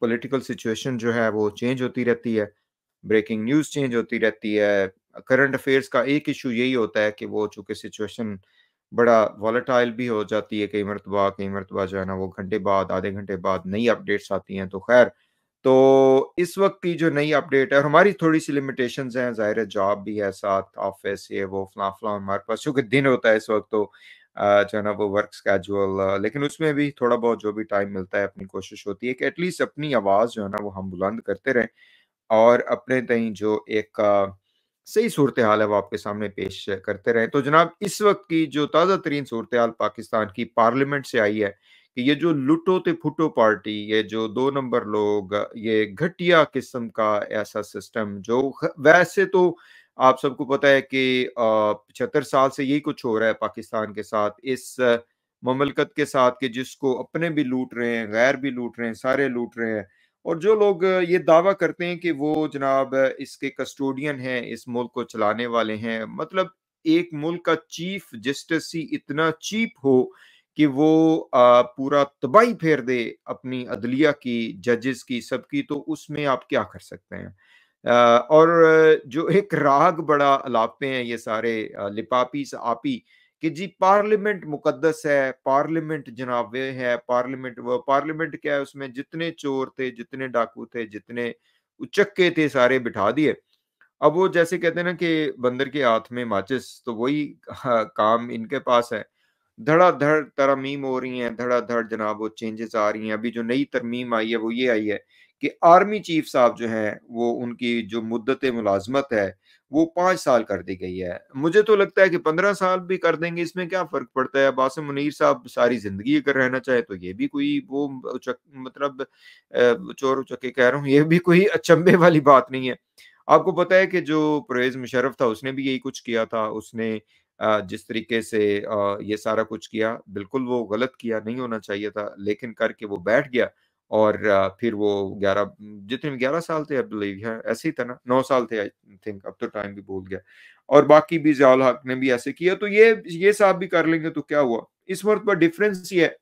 Political situation जो है वो चेंज होती रहती है ब्रेकिंग न्यूज़ चेंज होती रहती है करंट अफेयर्स का एक इशू यही होता है कि वो चूंकि सिचुएशन बड़ा वॉलेटाइल भी हो जाती है कई मरतबा कई मरतबा जो है ना वो घंटे बाद आधे घंटे बाद नई अपडेट्स आती हैं तो खैर तो इस वक्त की जो नई अपडेट है और हमारी थोड़ी सी लिमिटेशंस हैं ज़ाहिर है जॉब भी है साथ ऑफिस ये वो फला फला हमारे पास क्योंकि दिन होता है इस वक्त तो जो है ना वो वर्क स्केड्यूल लेकिन उसमें भी थोड़ा बहुत जो भी टाइम मिलता है अपनी कोशिश होती है कि एटलीस्ट अपनी आवाज़ जो है ना वो हम बुलंद करते रहें और अपने तई जो एक सही सूरत हाल है वो आपके सामने पेश करते रहें। तो जनाब इस वक़्त की जो ताज़ा तरीन सूरत हाल पाकिस्तान की पार्लियामेंट से आई है कि ये जो लुटो-ते-फुटो पार्टी, ये जो दो नंबर लोग, ये घटिया किस्म का ऐसा सिस्टम जो वैसे तो आप सबको पता है कि पचहत्तर साल से यही कुछ हो रहा है पाकिस्तान के साथ इस ममलकत के साथ के जिसको अपने भी लूट रहे हैं गैर भी लूट रहे हैं सारे लूट रहे हैं और जो लोग ये दावा करते हैं कि वो जनाब इसके कस्टोडियन हैं इस मुल्क को चलाने वाले हैं मतलब एक मुल्क का चीफ जस्टिस ही इतना चीप हो कि वो पूरा तबाही फेर दे अपनी अदलिया की जजेस की सबकी तो उसमें आप क्या कर सकते हैं और जो एक राग बड़ा अलापे हैं ये सारे लिपापी आपी कि जी पार्लियामेंट मुकद्दस है पार्लियामेंट जनाब है पार्लियामेंट वो पार्लियामेंट क्या है उसमें जितने चोर थे जितने डाकू थे जितने उचक्के थे सारे बिठा दिए अब वो जैसे कहते हैं ना कि बंदर के हाथ में माचिस तो वही हाँ, काम इनके पास है धड़ाधड़ तरमीम हो रही है धड़ाधड़ जनाब वो चेंजेस आ रही हैं अभी जो नई तरमीम आई है वो ये आई है कि आर्मी चीफ साहब जो हैं वो उनकी जो मुद्दत मुलाजमत है वो पाँच साल कर दी गई है मुझे तो लगता है कि पंद्रह साल भी कर देंगे इसमें क्या फ़र्क पड़ता है बासम मुनीर साहब सारी ज़िंदगी अगर रहना चाहे तो ये भी कोई वो चक, मतलब चोर चक्के कह रहा हूँ ये भी कोई अचंभे वाली बात नहीं है आपको पता है कि जो परवेज़ मुशरफ था उसने भी यही कुछ किया था उसने जिस तरीके से ये सारा कुछ किया बिल्कुल वो गलत किया नहीं होना चाहिए था लेकिन करके वो बैठ गया और फिर वो ग्यारह जितने ग्यारह साल थे बिलीव है ऐसे ही था ना नौ साल थे आई थिंक अब तो टाइम भी भूल गया और बाकी भी जयाल हक ने भी ऐसे किया तो ये ये साहब भी कर लेंगे तो क्या हुआ इस पर डिफरेंस ये है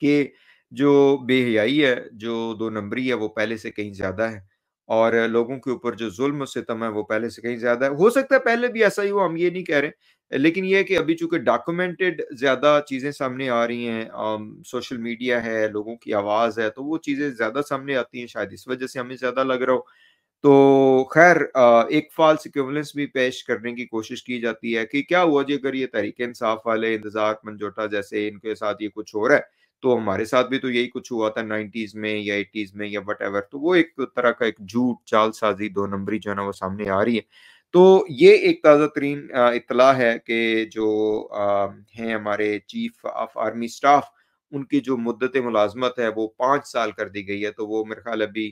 कि जो बेहयाई है जो दो नंबरी है वो पहले से कहीं ज्यादा है और लोगों के ऊपर जो जुल्म सितम है वो पहले से कहीं ज्यादा है हो सकता है पहले भी ऐसा ही हो हम ये नहीं कह रहे लेकिन यह कि अभी चूंकि डॉक्यूमेंटेड ज़्यादा चीज़ें सामने आ रही हैं सोशल मीडिया है लोगों की आवाज़ है तो वो चीज़ें ज़्यादा सामने आती हैं शायद इस वजह से हमें ज़्यादा लग रहा हो तो खैर एक फाल्स इक्वलेंस भी पेश करने की कोशिश की जाती है कि क्या हुआ जी अगर ये तरीके इंसाफ वाले इंतजार मनजोटा जैसे इनके साथ ये कुछ हो रहा है तो हमारे साथ भी तो यही कुछ हुआ था नाइन्टीज में या एटीज में या वट तो वो एक तरह का एक झूठ चाल साजी दो नंबरी जो है ना वो सामने आ रही है तो ये एक ताज़ा तरीन इतला है कि जो हैं हमारे चीफ ऑफ आर्मी स्टाफ उनकी जो मदत मुलाजमत है वो पाँच साल कर दी गई है तो वो मेरे ख्याल अभी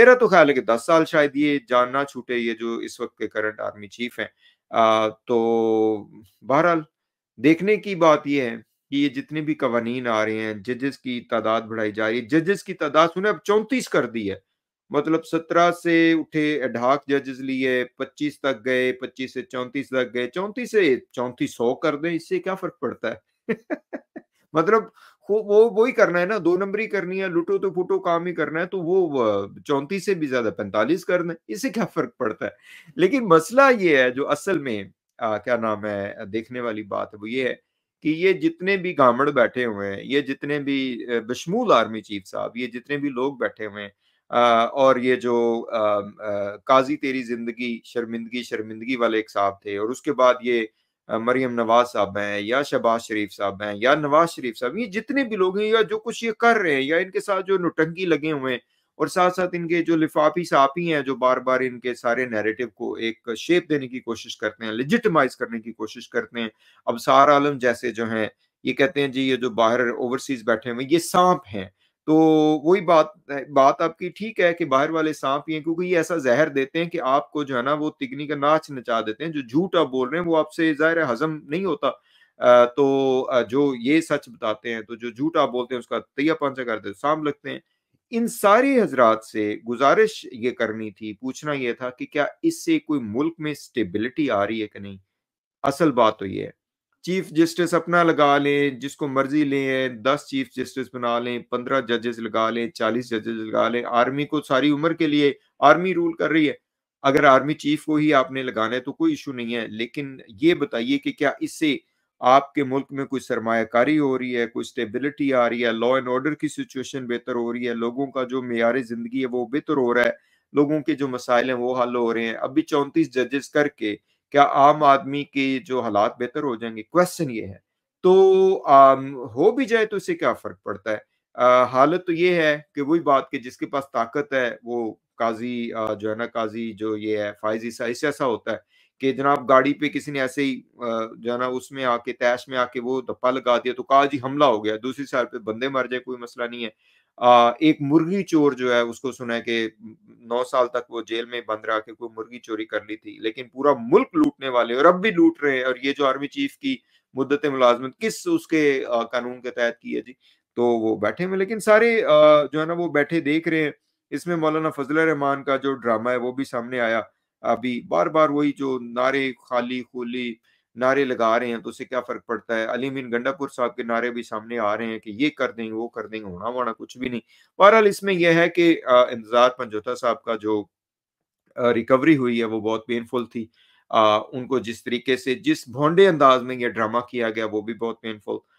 मेरा तो ख्याल है कि दस साल शायद ये जान ना छूटे ये जो इस वक्त के करंट आर्मी चीफ हैं तो बहरहाल देखने की बात यह है कि ये जितने भी कवानीन आ रहे हैं जजेस की तादाद बढ़ाई जा रही है जजेस की तादाद उन्हें अब चौंतीस कर दी है मतलब सत्रह से उठे अडाक जजेस लिए पच्चीस तक गए पच्चीस से चौंतीस तक गए चौंतीस से चौंतीस सौ कर दें इससे क्या फर्क पड़ता है मतलब वो वो ही करना है ना दो नंबरी करनी है लुटो तो फुटो काम ही करना है तो वो चौंतीस से भी ज्यादा पैंतालीस कर दें इससे क्या फर्क पड़ता है लेकिन मसला ये है जो असल में आ, क्या नाम है देखने वाली बात है वो ये है कि ये जितने भी गामड़ बैठे हुए हैं ये जितने भी बशमूल आर्मी चीफ साहब ये जितने भी लोग बैठे हुए हैं और ये जो काजी तेरी जिंदगी शर्मिंदगी शर्मिंदगी वाले एक साहब थे और उसके बाद ये मरियम नवाज साहब हैं या शहबाज शरीफ साहब हैं या नवाज शरीफ साहब ये जितने भी लोग हैं या जो कुछ ये कर रहे हैं या इनके साथ जो नुटंकी लगे हुए हैं और साथ साथ इनके जो लिफाफी साफी हैं जो बार बार इनके सारे नैरेटिव को एक शेप देने की कोशिश करते हैं लिजिटमाइज करने की कोशिश करते हैं अब सार आलम जैसे जो हैं ये कहते हैं जी ये जो बाहर ओवरसीज बैठे हुए ये सांप हैं तो वही बात बात आपकी ठीक है कि बाहर वाले सांप ही क्योंकि ये ऐसा जहर देते हैं कि आपको जो है ना वो तिगनी का नाच नचा देते हैं जो झूठ आप बोल रहे हैं वो आपसे जाहिर हजम नहीं होता तो जो ये सच बताते हैं तो जो झूठ आप बोलते हैं उसका तैया पंचा करते हैं सांप लगते हैं इन सारे हजरात से गुजारिश ये करनी थी पूछना ये था कि क्या इससे कोई मुल्क में स्टेबिलिटी आ रही है कि नहीं असल बात तो ये है चीफ जस्टिस अपना लगा लें जिसको मर्जी लें दस चीफ जस्टिस बना लें पंद्रह जजेस लगा लें चालीस जजेस लगा लें आर्मी को सारी उम्र के लिए आर्मी रूल कर रही है अगर आर्मी चीफ को ही आपने लगाना है तो कोई इशू नहीं है लेकिन ये बताइए कि क्या इससे आपके मुल्क में कोई सरमाकारी हो रही है कोई स्टेबिलिटी आ रही है लॉ एंड ऑर्डर की सिचुएशन बेहतर हो रही है लोगों का जो मैार ज़िंदगी है वो बेहतर हो रहा है लोगों के जो मसाइल हैं वो हल हो रहे हैं अभी चौंतीस जजेस करके क्या आम आदमी के जो हालात बेहतर हो जाएंगे क्वेश्चन ये है तो आम, हो भी जाए तो इससे क्या फर्क पड़ता है आ, हालत तो ये है कि वही बात कि जिसके पास ताकत है वो काजी आ, जो है ना काजी जो ये है फाइज ईसा इससे ऐसा होता है कि जनाब गाड़ी पे किसी ने ऐसे ही जो है ना उसमें आके तैश में आके वो धप्पा लगा दिया तो काजी हमला हो गया दूसरी साइड पे बंदे मर जाए कोई मसला नहीं है एक मुर्गी चोर जो है उसको सुना है कि नौ साल तक वो जेल में बंद रहा कि कोई मुर्गी चोरी कर ली थी लेकिन पूरा मुल्क लूटने वाले और अब भी लूट रहे हैं और ये जो आर्मी चीफ की मुद्दत मुलाजमत किस उसके कानून के तहत की है जी तो वो बैठे हुए लेकिन सारे जो है ना वो बैठे देख रहे हैं इसमें मौलाना फजल रहमान का जो ड्रामा है वो भी सामने आया अभी बार बार वही जो नारे खाली खोली नारे लगा रहे हैं तो उससे क्या फर्क पड़ता है अली मीन गंडापुर साहब के नारे भी सामने आ रहे हैं कि ये कर देंगे वो कर देंगे होना वाना कुछ भी नहीं बहरहाल इसमें यह है कि इंतजार पंजोता साहब का जो रिकवरी हुई है वो बहुत पेनफुल थी आ, उनको जिस तरीके से जिस भोंडे अंदाज में यह ड्रामा किया गया वो भी बहुत पेनफुल